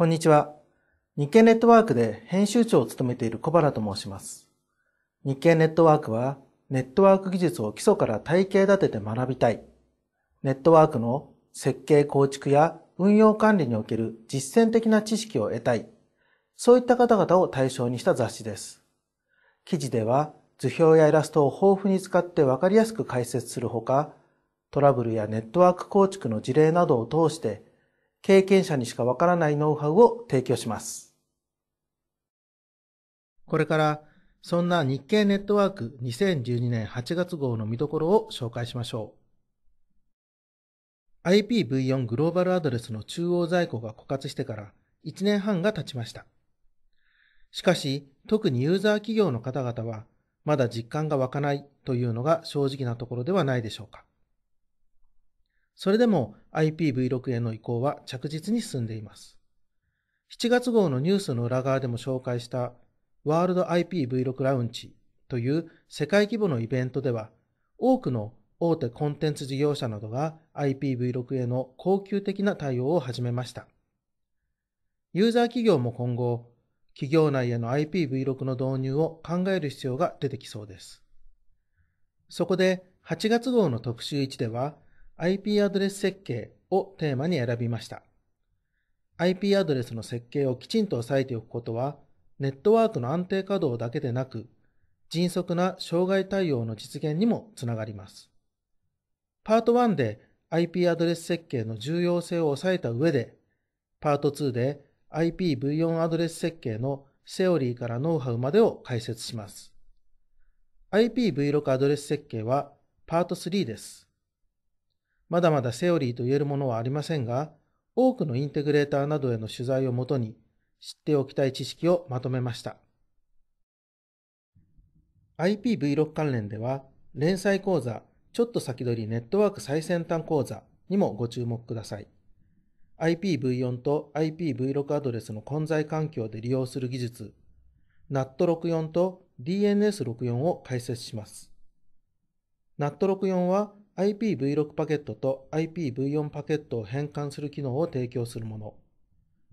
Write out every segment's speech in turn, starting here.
こんにちは。日経ネットワークで編集長を務めている小原と申します。日経ネットワークは、ネットワーク技術を基礎から体系立てて学びたい。ネットワークの設計構築や運用管理における実践的な知識を得たい。そういった方々を対象にした雑誌です。記事では図表やイラストを豊富に使ってわかりやすく解説するほか、トラブルやネットワーク構築の事例などを通して経験者にしかわからないノウハウを提供します。これから、そんな日経ネットワーク2012年8月号の見どころを紹介しましょう。IPv4 グローバルアドレスの中央在庫が枯渇してから1年半が経ちました。しかし、特にユーザー企業の方々は、まだ実感が湧かないというのが正直なところではないでしょうか。それでも IPv6 への移行は着実に進んでいます。7月号のニュースの裏側でも紹介したワールド IPv6 ラウンチという世界規模のイベントでは多くの大手コンテンツ事業者などが IPv6 への恒久的な対応を始めました。ユーザー企業も今後、企業内への IPv6 の導入を考える必要が出てきそうです。そこで8月号の特集1では IP アドレス設計をテーマに選びました。IP アドレスの設計をきちんと押さえておくことは、ネットワークの安定稼働だけでなく、迅速な障害対応の実現にもつながります。パート1で IP アドレス設計の重要性を抑えた上で、パート2で IPv4 アドレス設計のセオリーからノウハウまでを解説します。IPv6 アドレス設計はパート3です。まだまだセオリーと言えるものはありませんが、多くのインテグレーターなどへの取材をもとに、知っておきたい知識をまとめました。IPv6 関連では、連載講座、ちょっと先取りネットワーク最先端講座にもご注目ください。IPv4 と IPv6 アドレスの混在環境で利用する技術、NAT64 と DNS64 を解説します。NAT64 は IPv6 パケットと IPv4 パケットを変換する機能を提供するもの。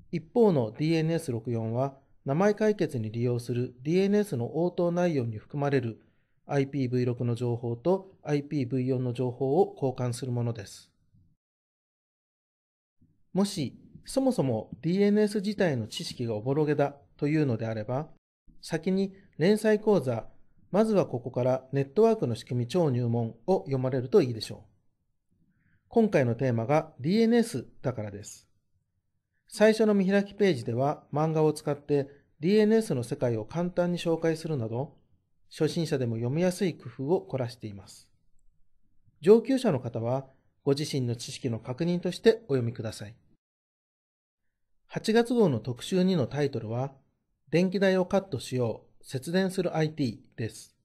一方の DNS64 は名前解決に利用する DNS の応答内容に含まれる IPv6 の情報と IPv4 の情報を交換するものです。もし、そもそも DNS 自体の知識がおぼろげだというのであれば、先に連載講座まずはここからネットワークの仕組み超入門を読まれるといいでしょう。今回のテーマが DNS だからです。最初の見開きページでは漫画を使って DNS の世界を簡単に紹介するなど、初心者でも読みやすい工夫を凝らしています。上級者の方はご自身の知識の確認としてお読みください。8月号の特集2のタイトルは、電気代をカットしよう節電する IT です。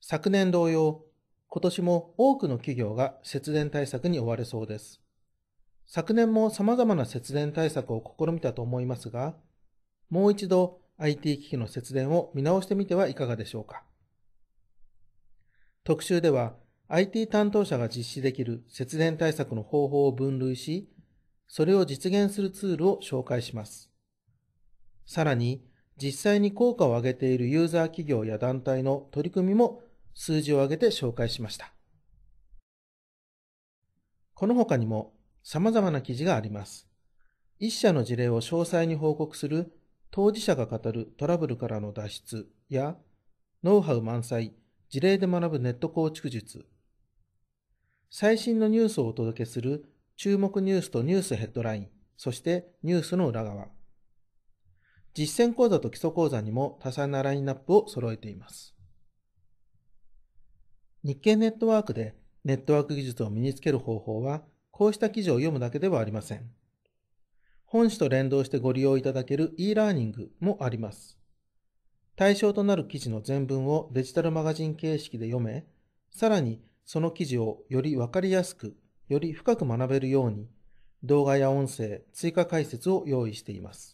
昨年同様、今年も多くの企業が節電対策に追われそうです。昨年も様々な節電対策を試みたと思いますが、もう一度 IT 機器の節電を見直してみてはいかがでしょうか。特集では IT 担当者が実施できる節電対策の方法を分類し、それを実現するツールを紹介します。さらに実際に効果を上げているユーザー企業や団体の取り組みも数字を上げて紹介しました。この他にも様々な記事があります。一社の事例を詳細に報告する当事者が語るトラブルからの脱出やノウハウ満載事例で学ぶネット構築術最新のニュースをお届けする注目ニュースとニュースヘッドラインそしてニュースの裏側実践講座と基礎講座にも多彩なラインナップを揃えています。日経ネットワークでネットワーク技術を身につける方法は、こうした記事を読むだけではありません。本誌と連動してご利用いただける e ラーニングもあります。対象となる記事の全文をデジタルマガジン形式で読め、さらにその記事をよりわかりやすく、より深く学べるように、動画や音声、追加解説を用意しています。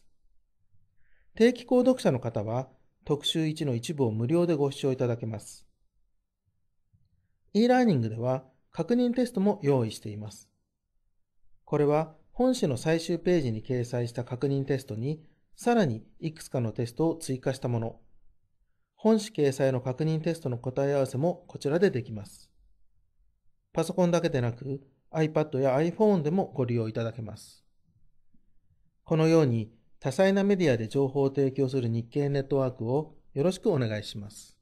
定期購読者の方は特集1の一部を無料でご視聴いただけます。e ラーニングでは確認テストも用意しています。これは本誌の最終ページに掲載した確認テストにさらにいくつかのテストを追加したもの。本誌掲載の確認テストの答え合わせもこちらでできます。パソコンだけでなく iPad や iPhone でもご利用いただけます。このように多彩なメディアで情報を提供する日経ネットワークをよろしくお願いします。